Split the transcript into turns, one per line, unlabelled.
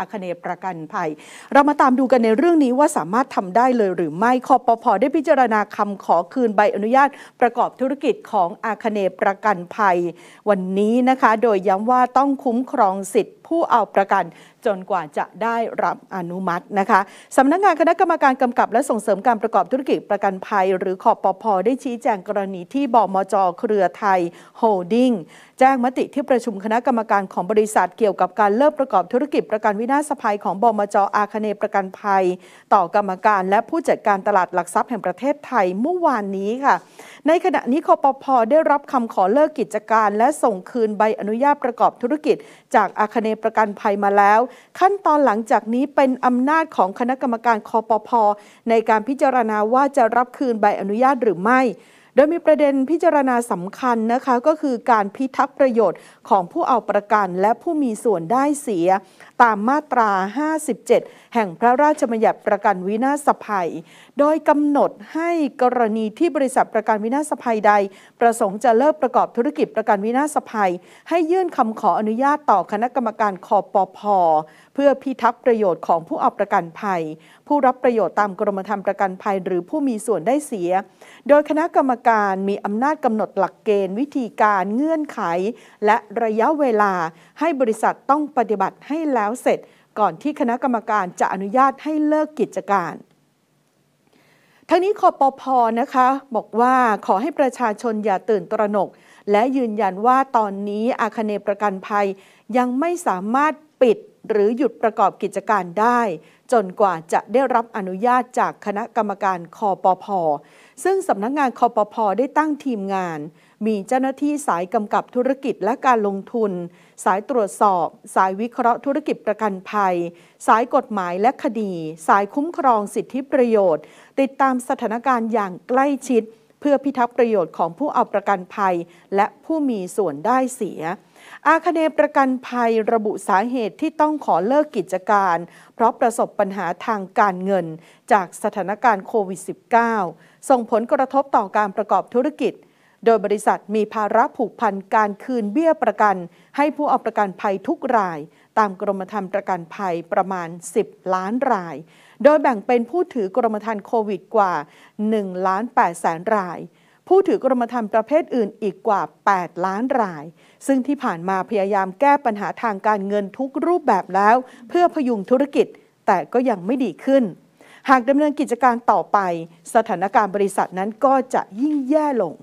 อาคเนย์ประกันภัย เรามาตามดูกันในเรื่องนี้ว่าสามารถทำได้เลยหรือไม่คอปพอได้พิจารณาคำขอคืนใบอนุญาตประกอบธุรกิจของอาคเนย์ประกันภัย วันนี้นะคะ โดยย้ำว่าต้องคุ้มครองสิทธิผู้เอาประกันจนกว่าจะได้รับอนุมัตินะคะสำนักงานคณะกรรมการกำกับและส่งเสริมการประกอบธุรกิจประกันภัย หรือขอปพได้ชี้แจงกรณีที่บมจเครือไทยโฮดิ้งแจ้งมติที่ประชุมคณะกรรมการของบริษัท เกี่ยวกับการเลิกประกอบธุรกิจประกันวินาศภัย ของบมจอาคเนประกันภัย ต่อกรรมการ และผู้จัดการตลาดหลักทรัพย์แห่งประเทศไทยเมื่อวานนี้ค่ะ ในขณะนี้คอปพได้รับคำขอเลิกกิจการ และส่งคืนใบอนุญาตประกอบธุรกิจ จากอาคเนประกันภัยมาแล้ว ขั้นตอนหลังจากนี้เป็นอำนาจของคณะกรรมการคอปพอในการพิจารณาว่าจะรับคืนใบอนุญาตหรือไม่ โดยมีประเด็นพิจารณาสำคัญนะคะ ก็คือการพิทักษ์ประโยชน์ของผู้เอาประกันและผู้มีส่วนได้เสียตามมาตรา 57 แห่งพระราชบัญญัติประกันวินาศภัย โดยกำหนดให้กรณีที่บริษัทประกันวินาศภัยใดประสงค์จะเลิกประกอบธุรกิจประกันวินาศภัย ให้ยื่นคำขออนุญาตต่อคณะกรรมการคอปพเพื่อพิทักษ์ประโยชน์ของผู้เอาประกันภัย ผู้รับประโยชน์ตามกรมธรรม์ประกันภัยหรือผู้มีส่วนได้เสีย โดยคณะกรรมการมีอำนาจกำหนดหลักเกณฑ์วิธีการเงื่อนไข และระยะเวลา ให้บริษัทต้องปฏิบัติให้แล้วล้วเสร็จก่อนที่คณะกรรมการจะอนุญาตให้เลิกกิจการ ทั้งนี้คอปพอนะคะ บอกว่าขอให้ประชาชนอย่าตื่นตระหนก และยืนยันว่าตอนนี้อาคเนประกันภัย ยังไม่สามารถปิดหรือหยุดประกอบกิจการได้ จนกว่าจะได้รับอนุญาตจากคณะกรรมการคอปพซึ่งสำนักงงานคอปพได้ตั้งทีมงานมีเจ้าหน้าที่สายกำกับธุรกิจและการลงทุน สายตรวจสอบ สายวิเคราะห์ธุรกิจประกันภัย สายกฎหมายและคดี สายคุ้มครองสิทธิประโยชน์ ติดตามสถานการณ์อย่างใกล้ชิด เพื่อพิทักษ์ประโยชน์ของผู้เอาประกันภัย และผู้มีส่วนได้เสีย อาคเนประกันภัย ระบุสาเหตุที่ต้องขอเลิกกิจการ เพราะประสบปัญหาทางการเงิน จากสถานการณ์โควิด -19 ส่งผลกระทบต่อการประกอบธุรกิจโดยบริษัทมีภาระผูกพันการคืนเบี้ยประกันให้ผู้เอาประกันภัยทุกราย ตามกรมธรรม์ประกันภัยประมาณ 10 ล้านราย โดยแบ่งเป็นผู้ถือกรมธรรม์โควิดกว่า1ล้าน8แสนราย ผู้ถือกรมธรรม์ประเภทอื่นอีกกว่า 8 ล้านราย ซึ่งที่ผ่านมาพยายามแก้ปัญหาทางการเงินทุกรูปแบบแล้ว เพื่อพยุงธุรกิจ แต่ก็ยังไม่ดีขึ้น หากดำเนินกิจการต่อไป สถานการณ์บริษัทนั้นก็จะยิ่งแย่ลง